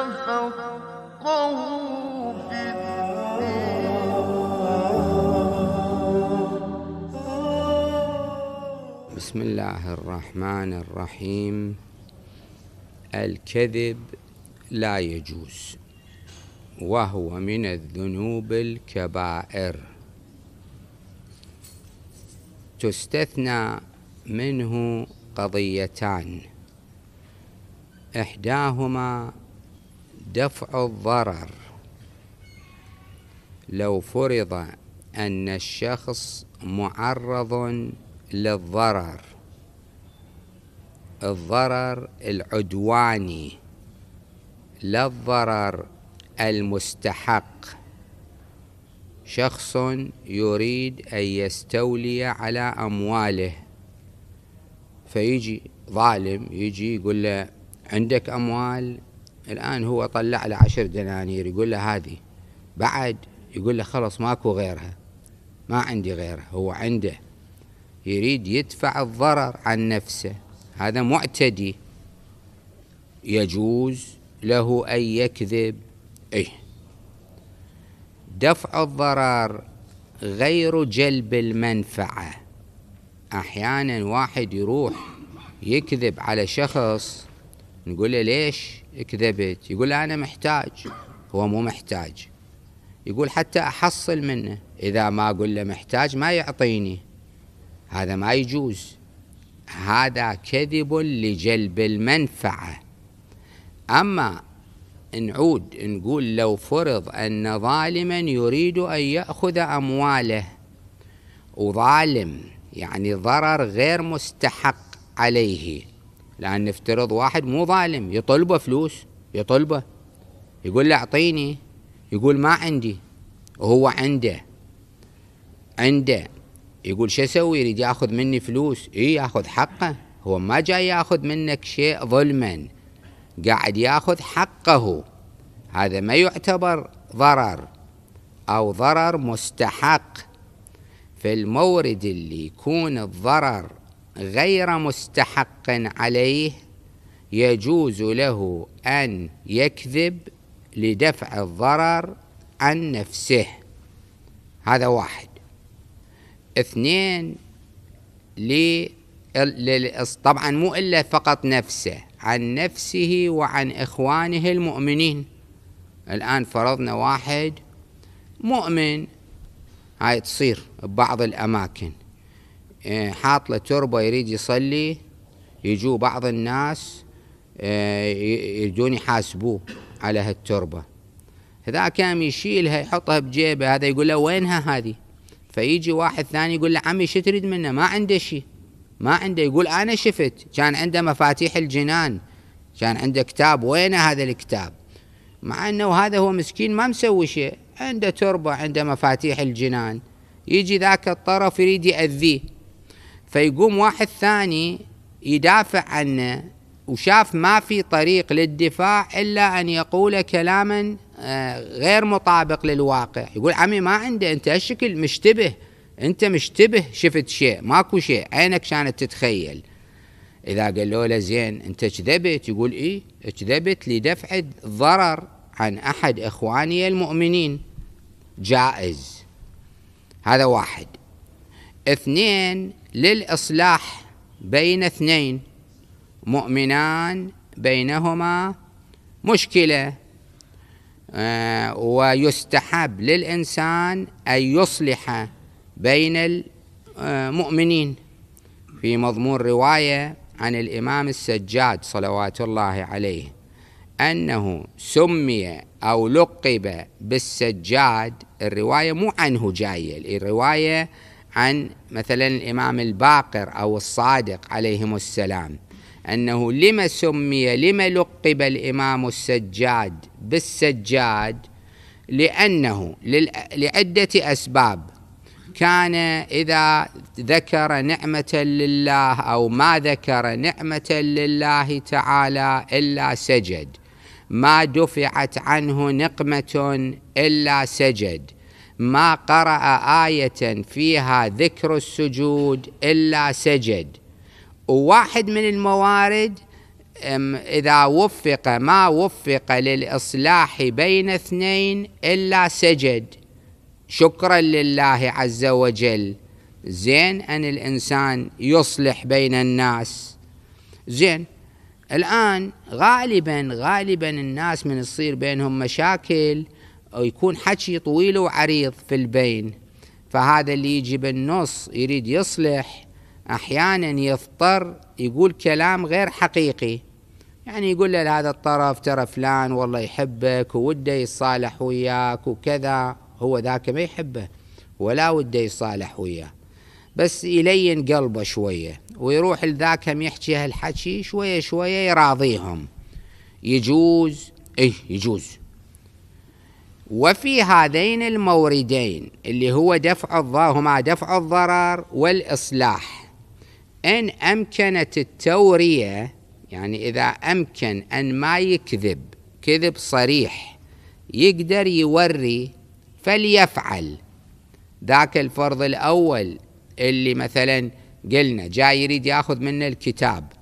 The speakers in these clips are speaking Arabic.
بسم الله الرحمن الرحيم الكذب لا يجوز وهو من الذنوب الكبائر تستثنى منه قضيتان إحداهما دفع الضرر لو فرض أن الشخص معرض للضرر الضرر العدواني لا الضرر المستحق شخص يريد أن يستولي على أمواله فيجي ظالم يجي يقول له عندك أموال الآن هو طلع له عشر دنانير يقول له هذه بعد يقول له خلص ماكو غيرها ما عندي غيرها هو عنده يريد يدفع الضرر عن نفسه هذا معتدي يجوز له أن يكذب أي دفع الضرر غير جلب المنفعة أحيانا واحد يروح يكذب على شخص نقول له ليش كذبت يقول أنا محتاج هو مو محتاج يقول حتى أحصل منه إذا ما أقول له محتاج ما يعطيني هذا ما يجوز هذا كذب لجلب المنفعة أما نعود نقول لو فرض أن ظالما يريد أن يأخذ أمواله وظالم يعني ضرر غير مستحق عليه لأن نفترض واحد مو ظالم يطلبه فلوس يطلبه يقول له أعطيني يقول ما عندي وهو عنده عنده يقول شو اسوي يريد ياخذ مني فلوس اي ياخذ حقه هو ما جاي ياخذ منك شيء ظلما قاعد ياخذ حقه هذا ما يعتبر ضرر او ضرر مستحق فالمورد اللي يكون الضرر غير مستحق عليه يجوز له أن يكذب لدفع الضرر عن نفسه هذا واحد اثنين لي طبعا مو إلا فقط نفسه عن نفسه وعن إخوانه المؤمنين الآن فرضنا واحد مؤمن هاي تصير ببعض الأماكن إيه، حاط له تربه يريد يصلي يجوا بعض الناس إيه، يريدون يحاسبوه على هالتربه هذا كان يشيلها يحطها بجيبه هذا يقول له وينها هذه فيجي واحد ثاني يقول له عمي شو تريد منه ما عنده شيء ما عنده يقول انا شفت كان عنده مفاتيح الجنان كان عنده كتاب وين هذا الكتاب مع انه هذا هو مسكين ما مسوي شيء عنده تربه عنده مفاتيح الجنان يجي ذاك الطرف يريد ياذيه فيقوم واحد ثاني يدافع عنه وشاف ما في طريق للدفاع الا ان يقول كلاما آه، غير مطابق للواقع يقول عمي ما عنده انت هالشكل مشتبه انت مشتبه شفت شيء ماكو شيء عينك كانت تتخيل اذا قالوا له زين انت كذبت يقول اي كذبت لدفع الضرر عن احد اخواني المؤمنين جائز هذا واحد اثنين للإصلاح بين اثنين مؤمنان بينهما مشكلة آه، ويستحب للإنسان أن يصلح بين المؤمنين آه، في مضمون رواية عن الإمام السجاد صلوات الله عليه أنه سمي أو لقب بالسجاد الرواية مو عنه جاية الرواية عن مثلا الإمام الباقر أو الصادق عليهم السلام أنه لما سمي لما لقب الإمام السجاد بالسجاد لأنه لعدة أسباب كان إذا ذكر نعمة لله أو ما ذكر نعمة لله تعالى إلا سجد ما دفعت عنه نقمة إلا سجد ما قرأ آية فيها ذكر السجود إلا سجد وواحد من الموارد إذا وفق ما وفق للإصلاح بين اثنين إلا سجد شكرا لله عز وجل زين أن الإنسان يصلح بين الناس زين الآن غالبا غالبا الناس من تصير بينهم مشاكل أو يكون حكي طويل وعريض في البين فهذا اللي يجي بالنص يريد يصلح أحيانا يضطر يقول كلام غير حقيقي يعني يقول له هذا الطرف ترى فلان والله يحبك ووده يصالح وياك وكذا هو ذاك ما يحبه ولا وده يصالح وياه بس يلين قلبه شوية ويروح لذاك هم يحكي هالحكي شوية شوية يراضيهم يجوز اي يجوز وفي هذين الموردين اللي هو دفع الضرر هما دفع الضرر والإصلاح إن أمكنت التورية يعني إذا أمكن أن ما يكذب كذب صريح يقدر يوري فليفعل ذاك الفرض الأول اللي مثلا قلنا جاي يريد ياخذ منه الكتاب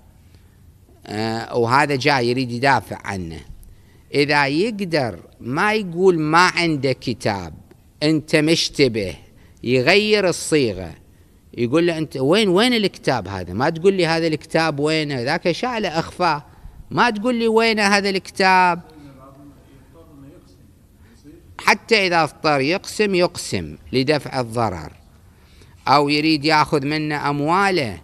آه وهذا جاي يريد يدافع عنه إذا يقدر ما يقول ما عنده كتاب أنت مشتبه يغير الصيغة يقول له أنت وين وين الكتاب هذا ما تقول لي هذا الكتاب وينه ذاك شعله أخفى ما تقول لي وين هذا الكتاب حتى إذا اضطر يقسم يقسم لدفع الضرر أو يريد يأخذ منه أمواله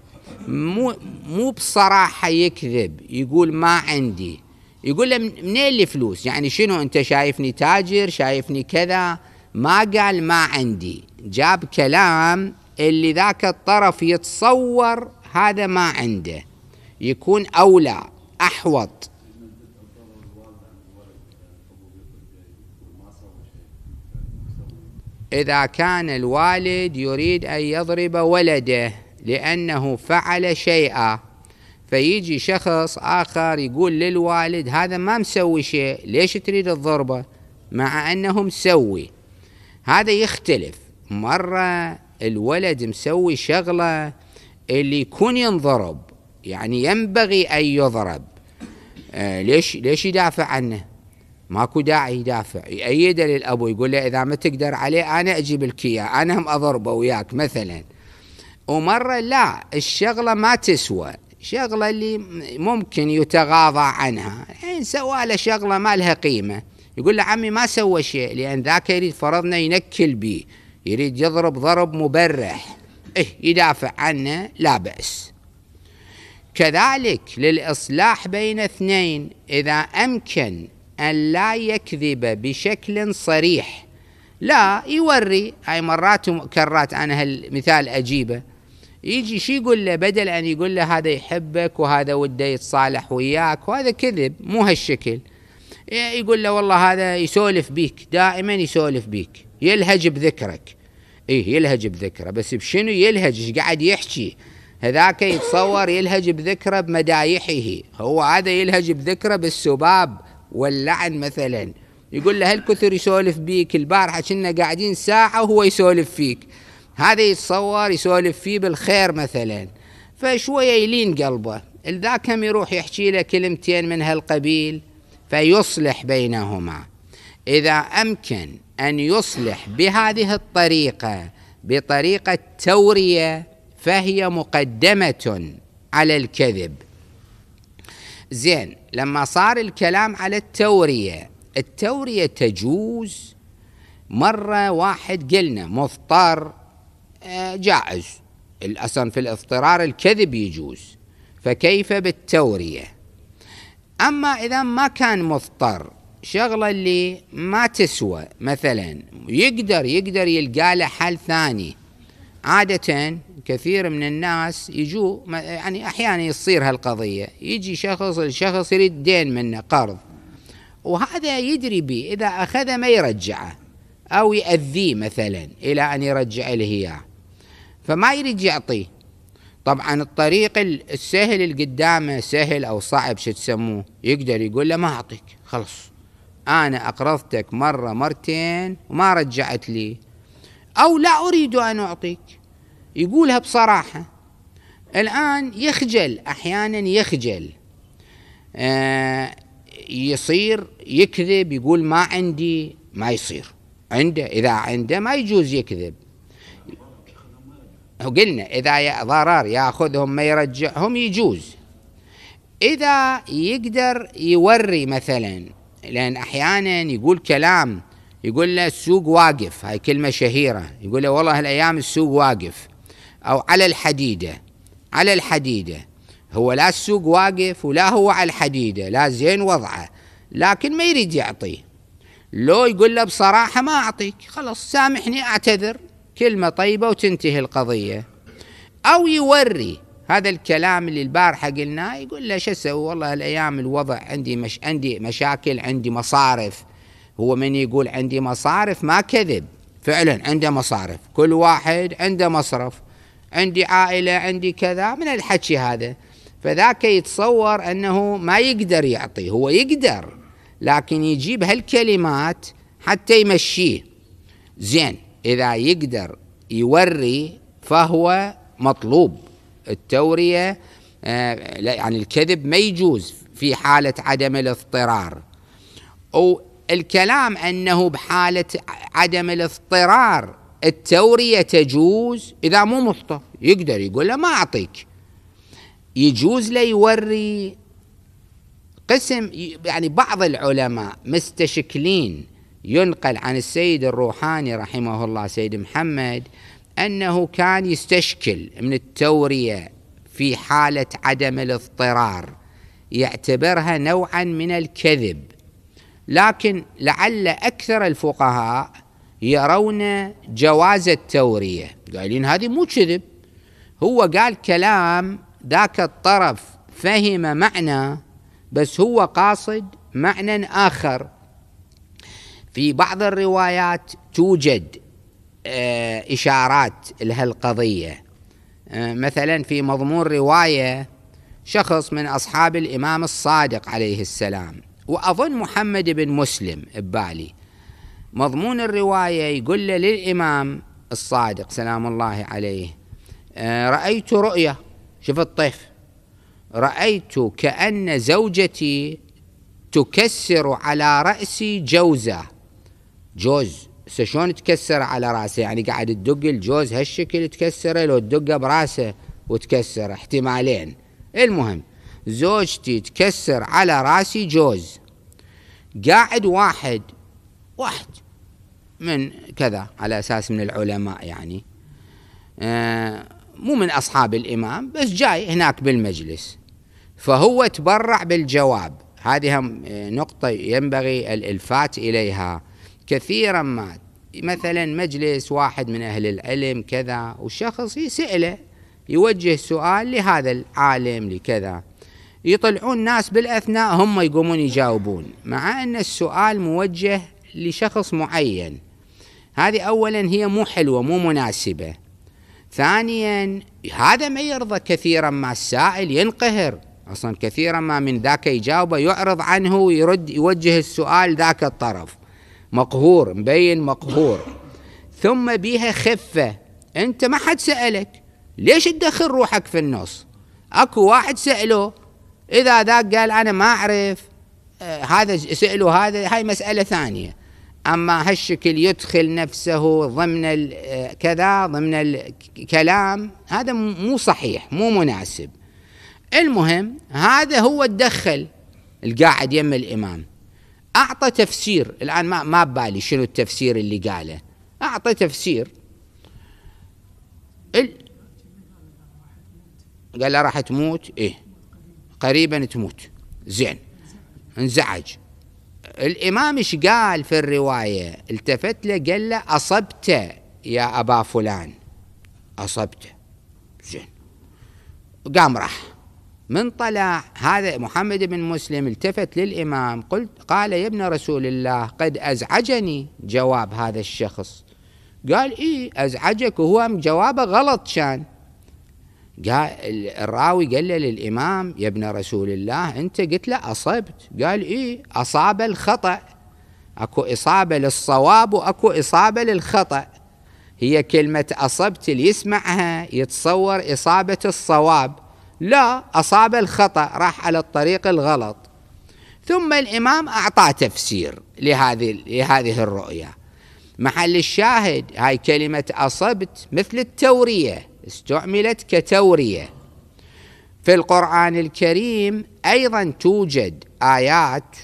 مو مو بصراحة يكذب يقول ما عندي يقول له منين فلوس يعني شنو انت شايفني تاجر شايفني كذا ما قال ما عندي جاب كلام اللي ذاك الطرف يتصور هذا ما عنده يكون اولى احوط اذا كان الوالد يريد ان يضرب ولده لانه فعل شيئا فيجي شخص آخر يقول للوالد هذا ما مسوي شيء ليش تريد الضربة مع أنه مسوي هذا يختلف مرة الولد مسوي شغلة اللي يكون ينضرب يعني ينبغي أن يضرب آه ليش ليش يدافع عنه ماكو داعي يدافع يأيده للأبو يقول له إذا ما تقدر عليه أنا أجيب لك إياه أنا هم أضربه وياك مثلا ومرة لا الشغلة ما تسوى شغلة اللي ممكن يتغاضى عنها الحين يعني سوى له شغلة ما لها قيمة يقول له عمي ما سوى شيء لأن ذاك يريد فرضنا ينكل بيه يريد يضرب ضرب مبرح إيه يدافع عنه لا بأس كذلك للإصلاح بين اثنين إذا أمكن أن لا يكذب بشكل صريح لا يوري أي مرات كرات أنا هالمثال أجيبه يجي شي يقول له بدل ان يقول له هذا يحبك وهذا وده يتصالح وياك وهذا كذب مو هالشكل يقول له والله هذا يسولف بيك دائما يسولف بيك يلهج بذكرك ايه يلهج بذكره بس بشنو يلهج ايش قاعد يحكي هذاك يتصور يلهج بذكره بمدايحه هو هذا يلهج بذكره بالسباب واللعن مثلا يقول له هالكثر يسولف بيك البارحه كنا قاعدين ساعه وهو يسولف فيك هذا يتصور يسولف فيه بالخير مثلا فشوية يلين قلبه ذاك هم يروح يحكي له كلمتين من هالقبيل فيصلح بينهما إذا أمكن أن يصلح بهذه الطريقة بطريقة تورية فهي مقدمة على الكذب زين لما صار الكلام على التورية التورية تجوز مرة واحد قلنا مضطر جائز أصلا في الاضطرار الكذب يجوز فكيف بالتورية أما إذا ما كان مضطر شغلة اللي ما تسوى مثلا يقدر يقدر يلقى له حل ثاني عادة كثير من الناس يجوا يعني أحيانا يصير هالقضية يجي شخص الشخص يريد دين منه قرض وهذا يدري به إذا أخذه ما يرجعه أو يأذيه مثلا إلى أن يرجع له إياه فما يريد يعطيه طبعا الطريق السهل اللي قدامه سهل او صعب شو تسموه يقدر يقول له ما اعطيك خلص انا اقرضتك مره مرتين وما رجعت لي او لا اريد ان اعطيك يقولها بصراحه الان يخجل احيانا يخجل آه يصير يكذب يقول ما عندي ما يصير عنده اذا عنده ما يجوز يكذب قلنا إذا ضرر ياخذهم ما يرجعهم يجوز إذا يقدر يوري مثلا لأن أحيانا يقول كلام يقول له السوق واقف هاي كلمة شهيرة يقول له والله الأيام السوق واقف أو على الحديدة على الحديدة هو لا السوق واقف ولا هو على الحديدة لا زين وضعه لكن ما يريد يعطيه لو يقول له بصراحة ما أعطيك خلاص سامحني أعتذر كلمة طيبة وتنتهي القضية أو يوري هذا الكلام اللي البارحة قلناه يقول له شو أسوي والله الأيام الوضع عندي مش عندي مشاكل عندي مصارف هو من يقول عندي مصارف ما كذب فعلا عنده مصارف كل واحد عنده مصرف عندي عائلة عندي كذا من الحكي هذا فذاك يتصور أنه ما يقدر يعطي هو يقدر لكن يجيب هالكلمات حتى يمشيه زين إذا يقدر يوري فهو مطلوب التورية آه، يعني الكذب ما يجوز في حالة عدم الاضطرار أو الكلام أنه بحالة عدم الاضطرار التورية تجوز إذا مو مضطر يقدر يقول له ما أعطيك يجوز له يوري قسم يعني بعض العلماء مستشكلين ينقل عن السيد الروحاني رحمه الله سيد محمد أنه كان يستشكل من التورية في حالة عدم الاضطرار يعتبرها نوعا من الكذب لكن لعل أكثر الفقهاء يرون جواز التورية قايلين هذه مو كذب هو قال كلام ذاك الطرف فهم معنى بس هو قاصد معنى آخر في بعض الروايات توجد آه، إشارات لهالقضية آه، مثلا في مضمون رواية شخص من أصحاب الإمام الصادق عليه السلام وأظن محمد بن مسلم ببالي مضمون الرواية يقول له للإمام الصادق سلام الله عليه آه، رأيت رؤية شوف الطيف رأيت كأن زوجتي تكسر على رأسي جوزه جوز شلون تكسر على راسه يعني قاعد تدق الجوز هالشكل تكسره لو تدقه براسه وتكسر احتمالين المهم زوجتي تكسر على راسي جوز قاعد واحد واحد من كذا على اساس من العلماء يعني آه مو من اصحاب الامام بس جاي هناك بالمجلس فهو تبرع بالجواب هذه آه، نقطة ينبغي الالفات اليها كثيرا ما مثلا مجلس واحد من أهل العلم كذا والشخص يسأله يوجه سؤال لهذا العالم لكذا يطلعون ناس بالأثناء هم يقومون يجاوبون مع أن السؤال موجه لشخص معين هذه أولا هي مو حلوة مو مناسبة ثانيا هذا ما يرضى كثيرا ما السائل ينقهر أصلا كثيرا ما من ذاك يجاوبه يعرض عنه ويرد يوجه السؤال ذاك الطرف مقهور مبين مقهور ثم بيها خفة أنت ما حد سألك ليش تدخل روحك في النص أكو واحد سأله إذا ذاك قال أنا ما أعرف آه، هذا سأله هذا هاي مسألة ثانية أما هالشكل يدخل نفسه ضمن آه، كذا ضمن الكلام هذا مو صحيح مو مناسب المهم هذا هو تدخل القاعد يم الإمام اعطى تفسير الان ما ما ببالي شنو التفسير اللي قاله اعطى تفسير ال... قال له راح تموت ايه قريبا تموت زين انزعج الامام ايش قال في الروايه التفت له قال له اصبت يا ابا فلان اصبته زين قام راح من طلع هذا محمد بن مسلم التفت للإمام قلت قال يا ابن رسول الله قد أزعجني جواب هذا الشخص قال إيه أزعجك وهو جوابه غلط كان قال الراوي قال له للإمام يا ابن رسول الله أنت قلت له أصبت قال إيه أصاب الخطأ أكو إصابة للصواب وأكو إصابة للخطأ هي كلمة أصبت اللي يسمعها يتصور إصابة الصواب لا أصاب الخطأ راح على الطريق الغلط ثم الإمام أعطى تفسير لهذه لهذه الرؤية محل الشاهد هاي كلمة أصبت مثل التورية استعملت كتورية في القرآن الكريم أيضا توجد آيات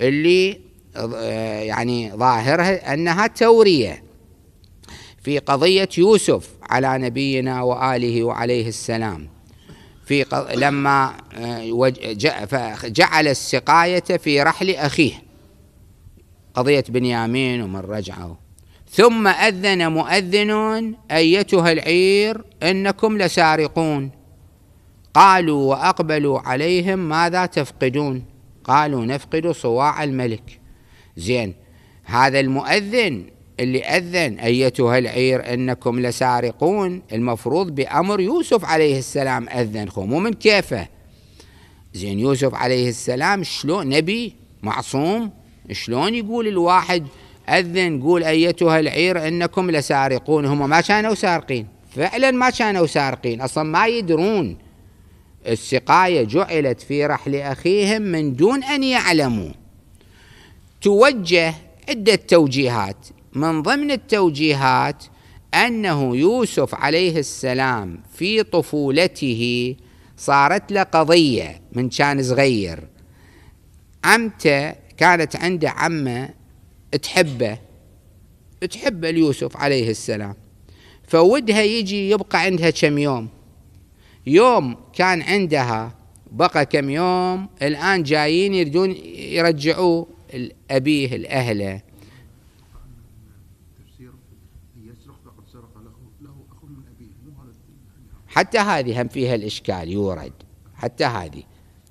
اللي آه، يعني ظاهرها أنها تورية في قضية يوسف على نبينا وآله وعليه السلام في لما آه، جعل السقاية في رحل أخيه قضية بنيامين ومن رجعه ثم أذن مؤذن أيتها العير إنكم لسارقون قالوا وأقبلوا عليهم ماذا تفقدون قالوا نفقد صواع الملك زين هذا المؤذن اللي أذن أيتها العير أنكم لسارقون المفروض بأمر يوسف عليه السلام أذن خو مو من كيفه زين يوسف عليه السلام شلون نبي معصوم شلون يقول الواحد أذن قول أيتها العير أنكم لسارقون هم ما كانوا سارقين فعلا ما كانوا سارقين أصلا ما يدرون السقاية جعلت في رحل أخيهم من دون أن يعلموا توجه عدة توجيهات من ضمن التوجيهات انه يوسف عليه السلام في طفولته صارت له قضيه من كان صغير عمته كانت عنده عمه تحبه تحبه ليوسف عليه السلام فودها يجي يبقى عندها كم يوم يوم كان عندها بقى كم يوم الان جايين يريدون يرجعوه لابيه لاهله حتى هذه هم فيها الإشكال يورد حتى هذه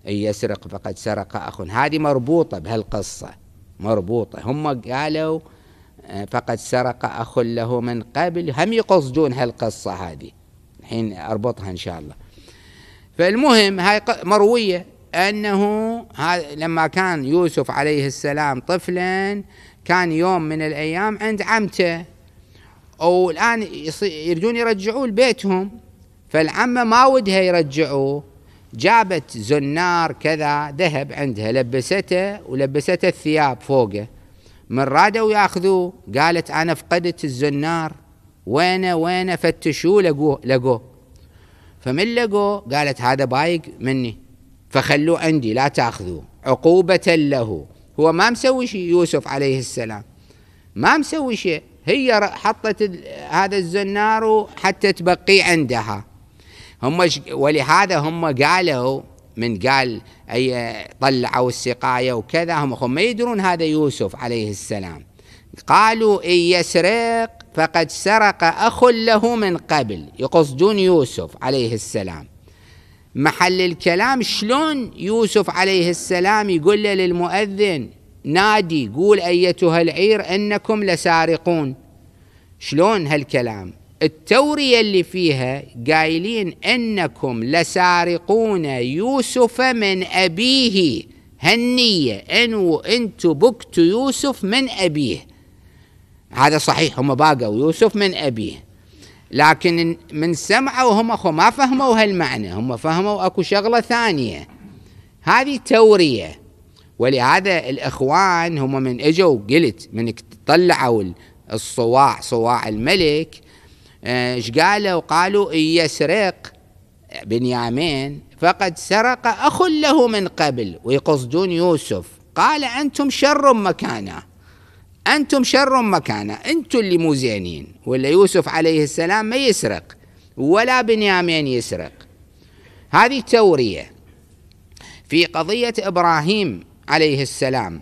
إن يسرق فقد سرق أخ هذه مربوطة بهالقصة مربوطة هم قالوا آه، فقد سرق أخ له من قبل هم يقصدون هالقصة هذه الحين أربطها إن شاء الله فالمهم هاي مروية أنه لما كان يوسف عليه السلام طفلا كان يوم من الأيام عند عمته والآن يريدون يرجعوه لبيتهم فالعمة ما ودها يرجعوه جابت زنار كذا ذهب عندها لبسته ولبسته الثياب فوقه من رادوا ياخذوه قالت انا فقدت الزنار وينه وينه فتشوه لقوه لقوه فمن لقوه قالت هذا بايق مني فخلوه عندي لا تاخذوه عقوبة له هو ما مسوي شيء يوسف عليه السلام ما مسوي شيء هي حطت هذا الزنار حتى تبقيه عندها هم ولهذا هم قالوا من قال أي طلعوا السقاية وكذا هم ما يدرون هذا يوسف عليه السلام قالوا إن يسرق فقد سرق أخ له من قبل يقصدون يوسف عليه السلام محل الكلام شلون يوسف عليه السلام يقول له للمؤذن نادي قول أيتها العير إنكم لسارقون شلون هالكلام التورية اللي فيها قايلين أنكم لسارقون يوسف من أبيه هالنية أنو أنتو بكتوا يوسف من أبيه هذا صحيح هم باقوا يوسف من أبيه لكن من سمعوا هم أخو ما فهموا هالمعنى هم فهموا أكو شغلة ثانية هذه تورية ولهذا الإخوان هم من إجوا قلت من طلعوا الصواع صواع الملك آه، ايش قالوا قالوا إن يسرق بنيامين فقد سرق أخ له من قبل ويقصدون يوسف قال أنتم شر مكانه أنتم شر مكانه أنتم اللي مو زينين ولا يوسف عليه السلام ما يسرق ولا بنيامين يسرق هذه تورية في قضية إبراهيم عليه السلام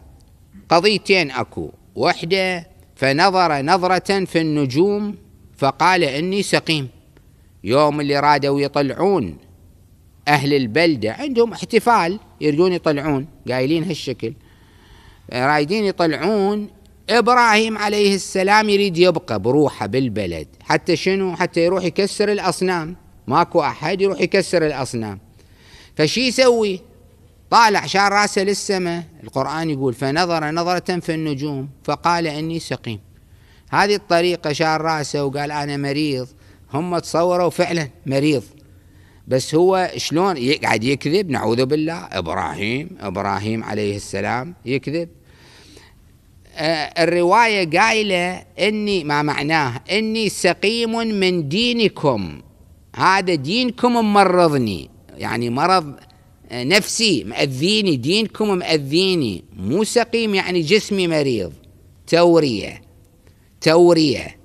قضيتين أكو وحدة فنظر نظرة في النجوم فقال إني سقيم يوم اللي رادوا يطلعون أهل البلدة عندهم احتفال يريدون يطلعون قايلين هالشكل رايدين يطلعون إبراهيم عليه السلام يريد يبقى بروحه بالبلد حتى شنو حتى يروح يكسر الأصنام ماكو أحد يروح يكسر الأصنام فشي يسوي طالع شار راسه للسماء القرآن يقول فنظر نظرة في النجوم فقال إني سقيم هذه الطريقة شال رأسه وقال أنا مريض هم تصوروا فعلا مريض بس هو شلون يقعد يكذب نعوذ بالله إبراهيم إبراهيم عليه السلام يكذب آه، الرواية قايلة إني ما معناه إني سقيم من دينكم هذا دينكم ممرضني يعني مرض نفسي مأذيني دينكم مأذيني مو سقيم يعني جسمي مريض تورية التورية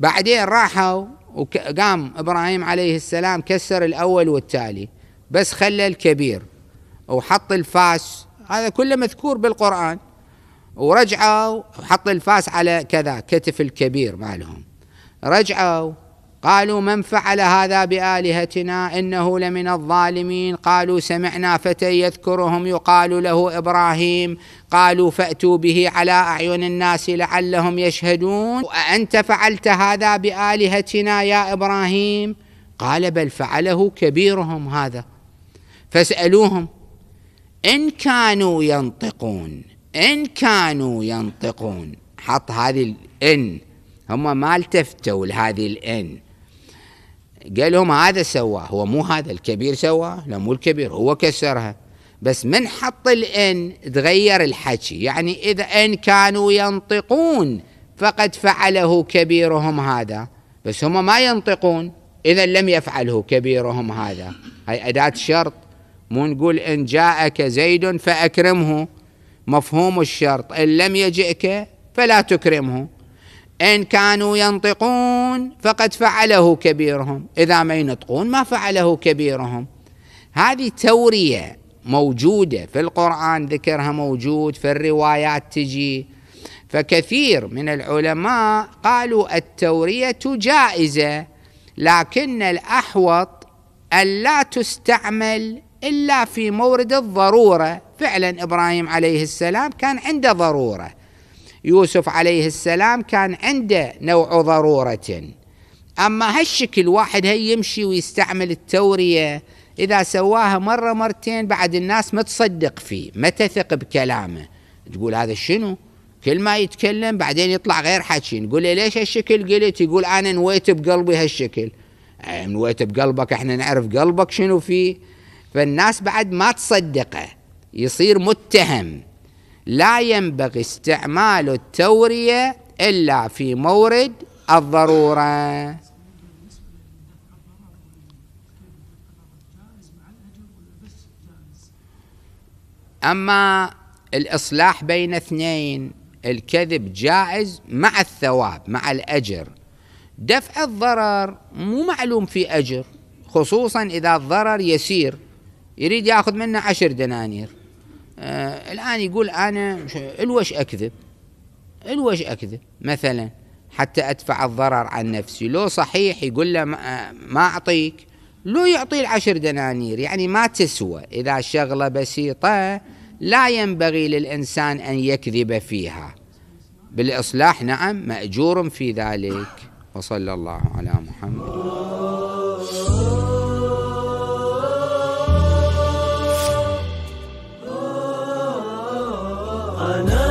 بعدين راحوا وقام ابراهيم عليه السلام كسر الاول والتالي بس خلى الكبير وحط الفاس هذا كله مذكور بالقران ورجعوا وحط الفاس على كذا كتف الكبير مالهم رجعوا قالوا من فعل هذا بالهتنا انه لمن الظالمين قالوا سمعنا فتى يذكرهم يقال له ابراهيم قالوا فاتوا به على اعين الناس لعلهم يشهدون وانت فعلت هذا بالهتنا يا ابراهيم قال بل فعله كبيرهم هذا فاسالوهم ان كانوا ينطقون ان كانوا ينطقون حط هذه الان هم ما التفتوا لهذه الان قال لهم هذا سواه هو مو هذا الكبير سواه لا مو الكبير هو كسرها بس من حط الان تغير الحكي يعني اذا ان كانوا ينطقون فقد فعله كبيرهم هذا بس هم ما ينطقون اذا لم يفعله كبيرهم هذا هي اداه شرط مو نقول ان جاءك زيد فاكرمه مفهوم الشرط ان لم يجئك فلا تكرمه إن كانوا ينطقون فقد فعله كبيرهم إذا ما ينطقون ما فعله كبيرهم هذه تورية موجودة في القرآن ذكرها موجود في الروايات تجي فكثير من العلماء قالوا التورية جائزة لكن الأحوط ألا تستعمل إلا في مورد الضرورة فعلا إبراهيم عليه السلام كان عنده ضرورة يوسف عليه السلام كان عنده نوع ضرورة أما هالشكل واحد هي يمشي ويستعمل التورية إذا سواها مرة مرتين بعد الناس ما تصدق فيه ما تثق بكلامه تقول هذا شنو كل ما يتكلم بعدين يطلع غير حكي نقول له ليش هالشكل قلت يقول أنا نويت بقلبي هالشكل نويت بقلبك احنا نعرف قلبك شنو فيه فالناس بعد ما تصدقه يصير متهم لا ينبغي استعمال التورية إلا في مورد الضرورة أما الإصلاح بين اثنين الكذب جائز مع الثواب مع الأجر دفع الضرر مو معلوم في أجر خصوصا إذا الضرر يسير يريد يأخذ منه عشر دنانير آه الآن يقول أنا الوش أكذب الوش أكذب مثلا حتى أدفع الضرر عن نفسي لو صحيح يقول له آه، ما أعطيك لو يعطي العشر دنانير يعني ما تسوى إذا شغلة بسيطة لا ينبغي للإنسان أن يكذب فيها بالإصلاح نعم مأجور في ذلك وصلى الله على محمد I know.